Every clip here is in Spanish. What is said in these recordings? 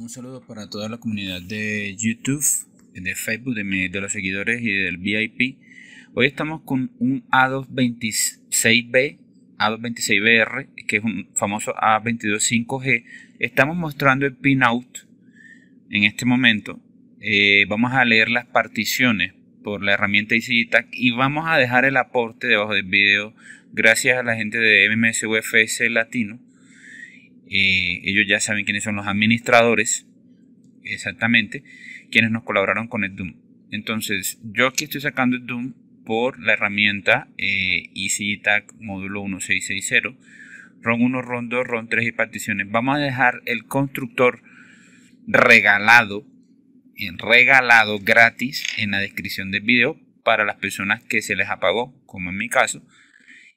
Un saludo para toda la comunidad de YouTube, de Facebook, de, los seguidores y del VIP. Hoy estamos con un A226B, A226BR, que es un famoso a 225 g Estamos mostrando el pinout en este momento. Eh, vamos a leer las particiones por la herramienta EasyTag y vamos a dejar el aporte debajo del video gracias a la gente de UFS Latino eh, ellos ya saben quiénes son los administradores, exactamente, quienes nos colaboraron con el Doom. Entonces, yo aquí estoy sacando el Doom por la herramienta eh, EasyTag módulo 1660, RON 1, RON 2, RON 3 y particiones. Vamos a dejar el constructor regalado, regalado gratis en la descripción del video para las personas que se les apagó, como en mi caso.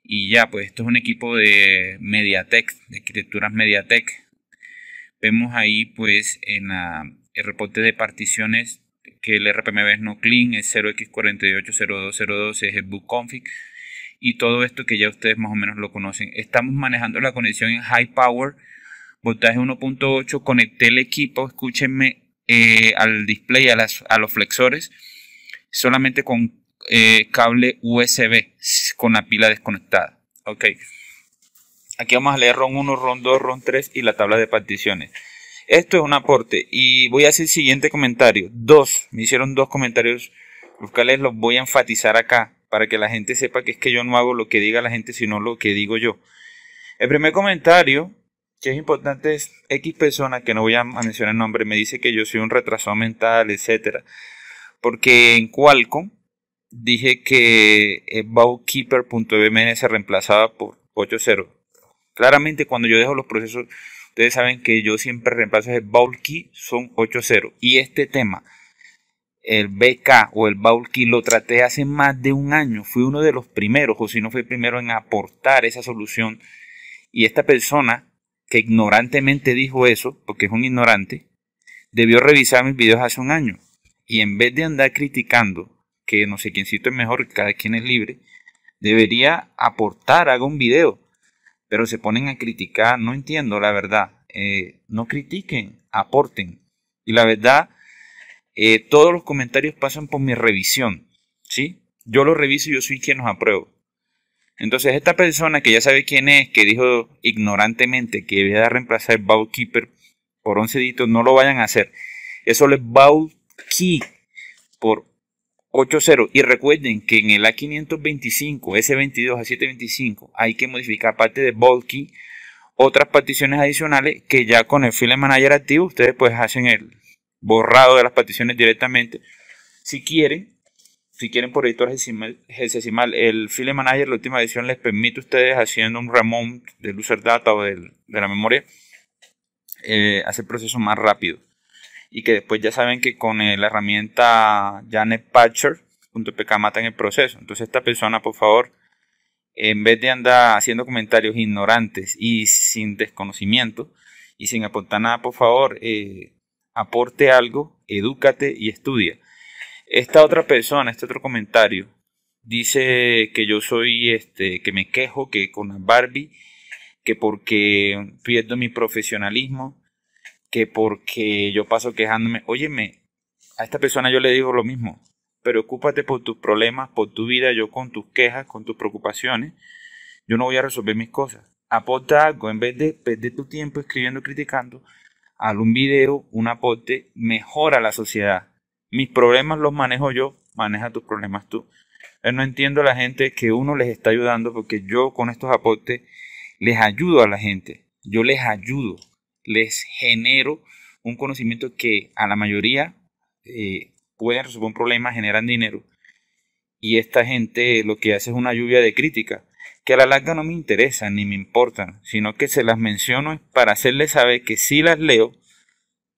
Y ya, pues esto es un equipo de Mediatek, de arquitecturas Mediatek. Vemos ahí pues en el reporte de particiones que el RPMB es no clean, es 0x480202, es el book config y todo esto que ya ustedes más o menos lo conocen. Estamos manejando la conexión en high power, voltaje 1.8, conecté el equipo, escúchenme, eh, al display, a, las, a los flexores, solamente con eh, cable USB con la pila desconectada. Ok. Aquí vamos a leer ron 1, ron 2, ron 3 y la tabla de particiones. Esto es un aporte y voy a hacer el siguiente comentario. Dos, me hicieron dos comentarios, los cuales los voy a enfatizar acá para que la gente sepa que es que yo no hago lo que diga la gente, sino lo que digo yo. El primer comentario que es importante es X persona, que no voy a mencionar el nombre, me dice que yo soy un retrasado mental, etc. Porque en Qualcomm dije que eh, bowkeeper.bmn se reemplazaba por 8.0. Claramente cuando yo dejo los procesos, ustedes saben que yo siempre reemplazo el key son 8.0. Y este tema, el BK o el Key, lo traté hace más de un año. Fui uno de los primeros, o si no fue el primero en aportar esa solución. Y esta persona que ignorantemente dijo eso, porque es un ignorante, debió revisar mis videos hace un año. Y en vez de andar criticando que no sé quién es mejor, cada quien es libre, debería aportar, haga un video. Pero se ponen a criticar, no entiendo la verdad. Eh, no critiquen, aporten. Y la verdad, eh, todos los comentarios pasan por mi revisión. ¿sí? Yo lo reviso y yo soy quien los apruebo. Entonces, esta persona que ya sabe quién es, que dijo ignorantemente que debía a reemplazar el Keeper por 11 dígitos, no lo vayan a hacer. Eso le Bow Key por 80. Y recuerden que en el A525, S22 a 725, hay que modificar parte de bulky, otras particiones adicionales que ya con el File Manager activo, ustedes pues hacen el borrado de las particiones directamente. Si quieren, si quieren por editor hexadecimal, el File Manager, la última edición, les permite a ustedes haciendo un remount del user data o de la memoria, eh, hacer proceso más rápido y que después ya saben que con eh, la herramienta Janet Patcher .pk matan el proceso. Entonces esta persona, por favor, en vez de andar haciendo comentarios ignorantes y sin desconocimiento y sin aportar nada, por favor, eh, aporte algo, edúcate y estudia. Esta otra persona, este otro comentario, dice que yo soy este, que me quejo que con Barbie, que porque pierdo mi profesionalismo, que porque yo paso quejándome, óyeme, a esta persona yo le digo lo mismo, preocúpate por tus problemas, por tu vida, yo con tus quejas, con tus preocupaciones, yo no voy a resolver mis cosas. Aporta algo, en vez de perder tu tiempo escribiendo, y criticando, haz un video, un aporte, mejora la sociedad. Mis problemas los manejo yo, maneja tus problemas tú. Yo eh, no entiendo a la gente que uno les está ayudando porque yo con estos aportes les ayudo a la gente, yo les ayudo les genero un conocimiento que a la mayoría eh, pueden resolver un problema, generan dinero. Y esta gente lo que hace es una lluvia de crítica que a la larga no me interesan ni me importan, sino que se las menciono para hacerles saber que si las leo,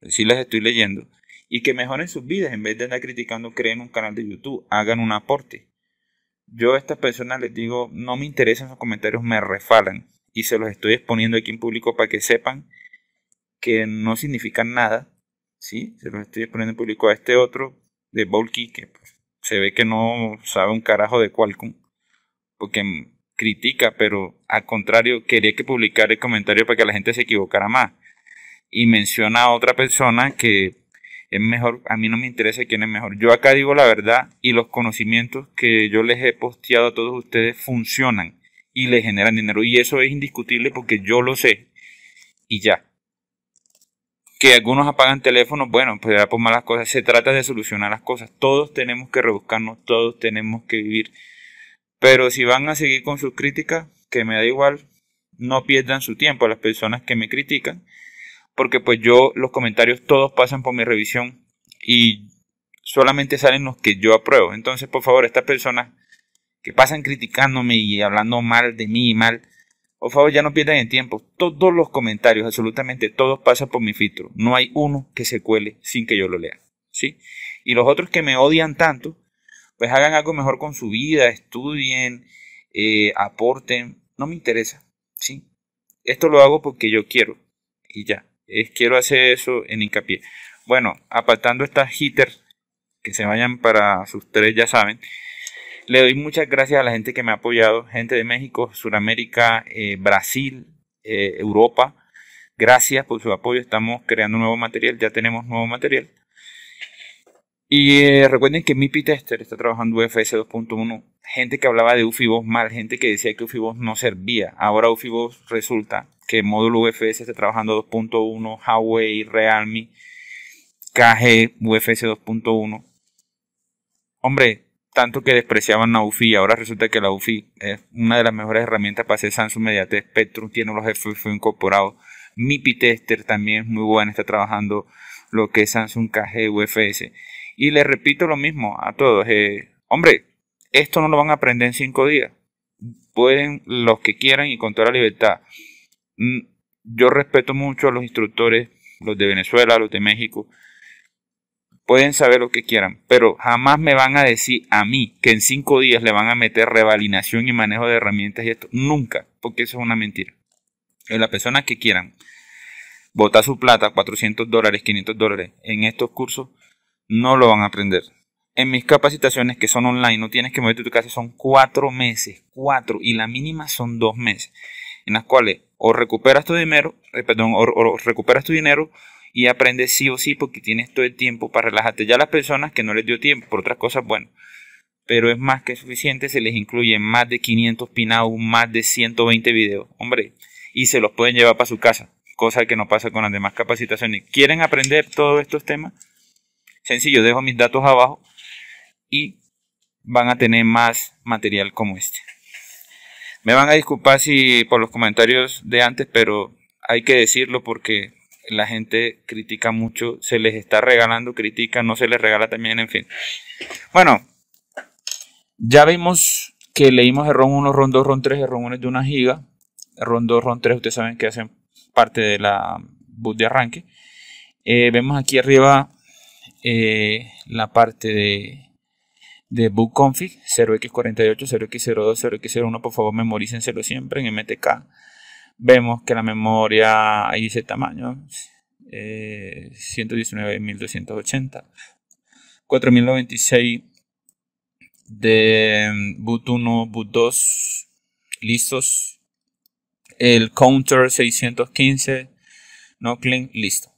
si las estoy leyendo, y que mejoren sus vidas. En vez de andar criticando, creen un canal de YouTube, hagan un aporte. Yo a estas personas les digo, no me interesan sus comentarios, me refalan. Y se los estoy exponiendo aquí en público para que sepan que no significan nada, ¿sí? Se los estoy poniendo en público a este otro de Bulky que pues, se ve que no sabe un carajo de Qualcomm, porque critica, pero al contrario, quería que publicara el comentario para que la gente se equivocara más. Y menciona a otra persona que es mejor, a mí no me interesa quién es mejor. Yo acá digo la verdad y los conocimientos que yo les he posteado a todos ustedes funcionan y le generan dinero. Y eso es indiscutible porque yo lo sé. Y ya que algunos apagan teléfonos, bueno, pues ya por pues, malas cosas, se trata de solucionar las cosas, todos tenemos que rebuscarnos, todos tenemos que vivir, pero si van a seguir con sus críticas, que me da igual, no pierdan su tiempo a las personas que me critican, porque pues yo los comentarios todos pasan por mi revisión y solamente salen los que yo apruebo, entonces por favor estas personas que pasan criticándome y hablando mal de mí y mal, por favor, ya no pierdan en tiempo. Todos los comentarios, absolutamente todos, pasan por mi filtro. No hay uno que se cuele sin que yo lo lea. ¿sí? Y los otros que me odian tanto, pues hagan algo mejor con su vida, estudien, eh, aporten. No me interesa. ¿sí? Esto lo hago porque yo quiero. Y ya. es quiero hacer eso en hincapié. Bueno, apartando estas hitters que se vayan para sus tres, ya saben. Le doy muchas gracias a la gente que me ha apoyado, gente de México, Sudamérica, eh, Brasil, eh, Europa. Gracias por su apoyo. Estamos creando nuevo material, ya tenemos nuevo material. Y eh, recuerden que MIPI Tester está trabajando UFS 2.1. Gente que hablaba de UFIBOS mal, gente que decía que UFIBOS no servía. Ahora UFIBOS resulta que módulo UFS está trabajando 2.1, Huawei, Realme, KG, UFS 2.1. Hombre, tanto que despreciaban la UFI ahora resulta que la UFI es una de las mejores herramientas para hacer Samsung MediaTek Spectrum, tiene los FFU incorporados. MIPI Tester también es muy buena, está trabajando lo que es Samsung KG UFS. Y les repito lo mismo a todos, eh, hombre, esto no lo van a aprender en 5 días. Pueden los que quieran y con toda la libertad. Mm, yo respeto mucho a los instructores, los de Venezuela, los de México, pueden saber lo que quieran, pero jamás me van a decir a mí que en cinco días le van a meter revalinación y manejo de herramientas y esto. Nunca, porque eso es una mentira. Eh, las personas que quieran botar su plata, 400 dólares, 500 dólares, en estos cursos, no lo van a aprender. En mis capacitaciones que son online, no tienes que moverte a tu casa, son cuatro meses, cuatro, y la mínima son dos meses, en las cuales o recuperas tu dinero, eh, perdón, o recuperas tu dinero, y aprendes sí o sí porque tienes todo el tiempo para relajarte. Ya las personas que no les dio tiempo por otras cosas, bueno, pero es más que suficiente, se les incluye más de 500 pinados, más de 120 videos, hombre, y se los pueden llevar para su casa, cosa que no pasa con las demás capacitaciones. ¿Quieren aprender todos estos temas? Sencillo, dejo mis datos abajo y van a tener más material como este. Me van a disculpar si por los comentarios de antes, pero hay que decirlo porque la gente critica mucho, se les está regalando crítica, no se les regala también, en fin. Bueno, ya vimos que leímos el ROM 1, ron 2, ron 3, el 1 es de una giga, ron 2, ron 3 ustedes saben que hacen parte de la boot de arranque. Eh, vemos aquí arriba eh, la parte de, de boot config 0x48, 0x02, 0x01, por favor memorícenselo siempre en MTK vemos que la memoria ahí dice tamaño eh, 119.280, 4.096 de mm, boot 1, boot 2 listos, el counter 615, no clean, listo.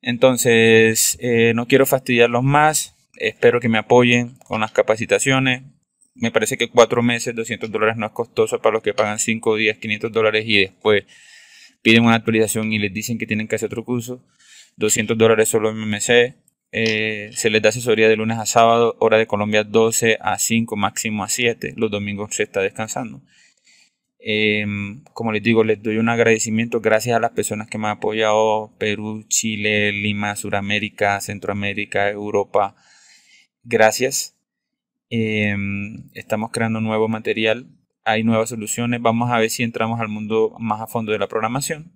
Entonces, eh, no quiero fastidiarlos más, espero que me apoyen con las capacitaciones, me parece que cuatro meses, 200 dólares no es costoso para los que pagan 5 días, 500 dólares y después piden una actualización y les dicen que tienen que hacer otro curso. 200 dólares solo en MMC. Eh, se les da asesoría de lunes a sábado, hora de Colombia 12 a 5, máximo a 7. Los domingos se está descansando. Em, como les digo, les doy un agradecimiento. Gracias a las personas que me han apoyado. Perú, Chile, Lima, Suramérica, Centroamérica, Europa. Gracias. Em, estamos creando nuevo material, hay nuevas soluciones. Vamos a ver si entramos al mundo más a fondo de la programación.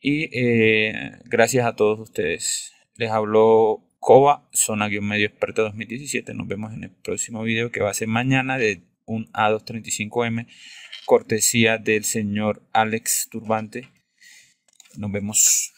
Y eh, gracias a todos ustedes. Les habló Coba, zona-medio experto 2017. Nos vemos en el próximo video que va a ser mañana de un A235M, cortesía del señor Alex Turbante. Nos vemos.